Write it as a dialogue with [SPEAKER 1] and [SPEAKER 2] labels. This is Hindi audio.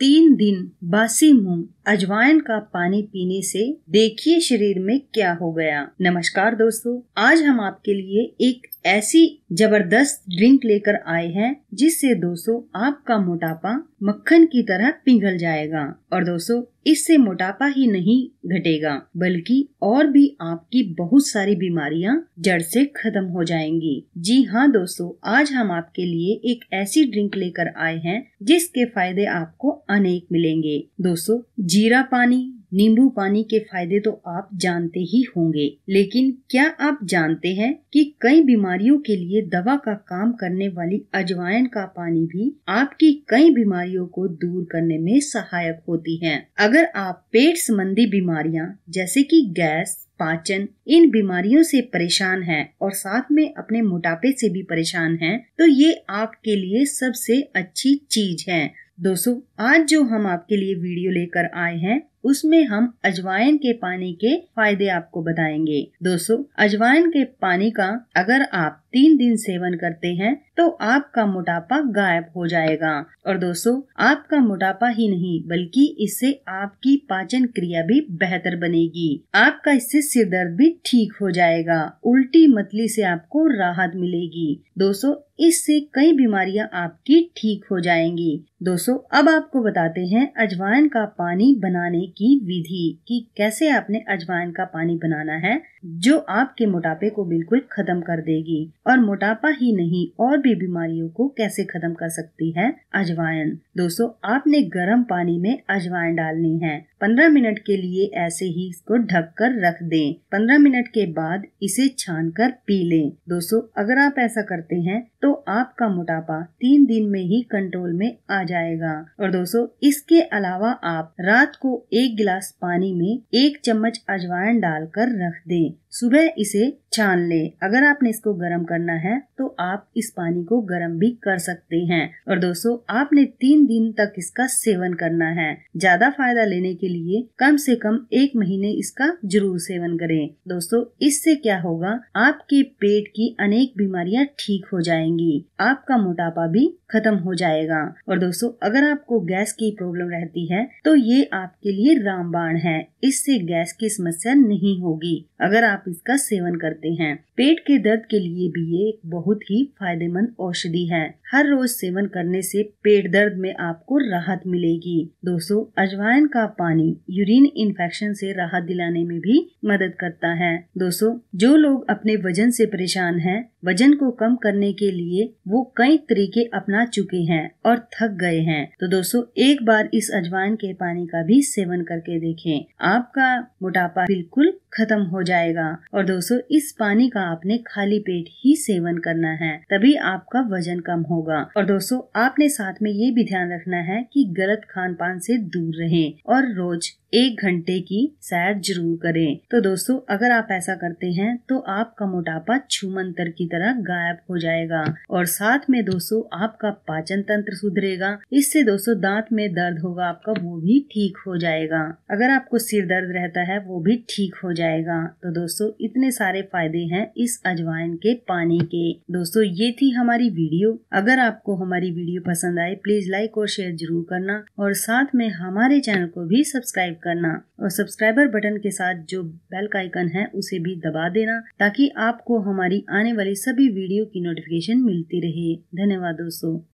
[SPEAKER 1] तीन दिन बासी मूंग अजवाइन का पानी पीने से देखिए शरीर में क्या हो गया नमस्कार दोस्तों आज हम आपके लिए एक ऐसी जबरदस्त ड्रिंक लेकर आए हैं जिससे दोस्तों आपका मोटापा मक्खन की तरह पिघल जाएगा और दोस्तों इससे मोटापा ही नहीं घटेगा बल्कि और भी आपकी बहुत सारी बीमारियां जड़ से खत्म हो जाएंगी जी हाँ दोस्तों आज हम आपके लिए एक ऐसी ड्रिंक लेकर आए हैं जिसके फायदे आपको अनेक मिलेंगे दोस्तों जीरा पानी नींबू पानी के फायदे तो आप जानते ही होंगे लेकिन क्या आप जानते हैं कि कई बीमारियों के लिए दवा का काम करने वाली अजवाइन का पानी भी आपकी कई बीमारियों को दूर करने में सहायक होती है अगर आप पेट संबंधी बीमारियां जैसे कि गैस पाचन इन बीमारियों से परेशान हैं और साथ में अपने मोटापे से भी परेशान हैं तो ये आपके लिए सबसे अच्छी चीज है दोस्तों आज जो हम आपके लिए वीडियो लेकर आए हैं उसमें हम अजवाइन के पानी के फायदे आपको बताएंगे दोस्तों अजवाइन के पानी का अगर आप तीन दिन सेवन करते हैं तो आपका मोटापा गायब हो जाएगा और दोस्तों आपका मोटापा ही नहीं बल्कि इससे आपकी पाचन क्रिया भी बेहतर बनेगी आपका इससे सिर दर्द भी ठीक हो जाएगा उल्टी मतली से आपको राहत मिलेगी दोस्तों इससे कई बीमारियां आपकी ठीक हो जाएंगी दोस्तों अब आपको बताते हैं अजवाइन का पानी बनाने की विधि कि कैसे आपने अजवाइन का पानी बनाना है जो आपके मोटापे को बिल्कुल खत्म कर देगी और मोटापा ही नहीं और भी बीमारियों को कैसे खत्म कर सकती है अजवाइन दोस्तों आपने गर्म पानी में अजवाइन डालनी है 15 मिनट के लिए ऐसे ही इसको ढक कर रख दें 15 मिनट के बाद इसे छान कर पी लें दोस्तों अगर आप ऐसा करते हैं तो आपका मोटापा तीन दिन में ही कंट्रोल में आ जाएगा और दोस्तों इसके अलावा आप रात को एक गिलास पानी में एक चम्मच अजवाइन डालकर रख दें सुबह इसे छान ले अगर आपने इसको गर्म करना है तो आप इस पानी को गर्म भी कर सकते हैं और दोस्तों आपने तीन दिन तक इसका सेवन करना है ज्यादा फायदा लेने के के लिए कम से कम एक महीने इसका जरूर सेवन करें दोस्तों इससे क्या होगा आपके पेट की अनेक बीमारियां ठीक हो जाएंगी आपका मोटापा भी खत्म हो जाएगा और दोस्तों अगर आपको गैस की प्रॉब्लम रहती है तो ये आपके लिए रामबाण है इससे गैस की समस्या नहीं होगी अगर आप इसका सेवन करते हैं पेट के दर्द के लिए भी ये एक बहुत ही फायदेमंद औषधि है हर रोज सेवन करने से पेट दर्द में आपको राहत मिलेगी दोस्तों अजवाइन का पानी यूरिन इन्फेक्शन से राहत दिलाने में भी मदद करता है दोस्तों जो लोग अपने वजन से परेशान हैं वजन को कम करने के लिए वो कई तरीके अपना चुके हैं और थक गए हैं तो दोस्तों एक बार इस अजवाइन के पानी का भी सेवन करके देखें आपका मोटापा बिल्कुल खत्म हो जाएगा और दोस्तों इस पानी का आपने खाली पेट ही सेवन करना है तभी आपका वजन कम होगा और दोस्तों आपने साथ में ये भी ध्यान रखना है कि गलत खान पान से दूर रहें और रोज एक घंटे की सैर जरूर करें तो दोस्तों अगर आप ऐसा करते हैं तो आपका मोटापा छुमंतर की तरह गायब हो जाएगा और साथ में दोस्तों आपका पाचन तंत्र सुधरेगा इससे दोस्तों दांत में दर्द होगा आपका वो भी ठीक हो जाएगा अगर आपको सिर दर्द रहता है वो भी ठीक हो जाएगा जाएगा तो दोस्तों इतने सारे फायदे हैं इस अजवाइन के पानी के दोस्तों ये थी हमारी वीडियो अगर आपको हमारी वीडियो पसंद आए प्लीज लाइक और शेयर जरूर करना और साथ में हमारे चैनल को भी सब्सक्राइब करना और सब्सक्राइबर बटन के साथ जो बेल का आइकन है उसे भी दबा देना ताकि आपको हमारी आने वाली सभी वीडियो की नोटिफिकेशन मिलती रहे धन्यवाद दोस्तों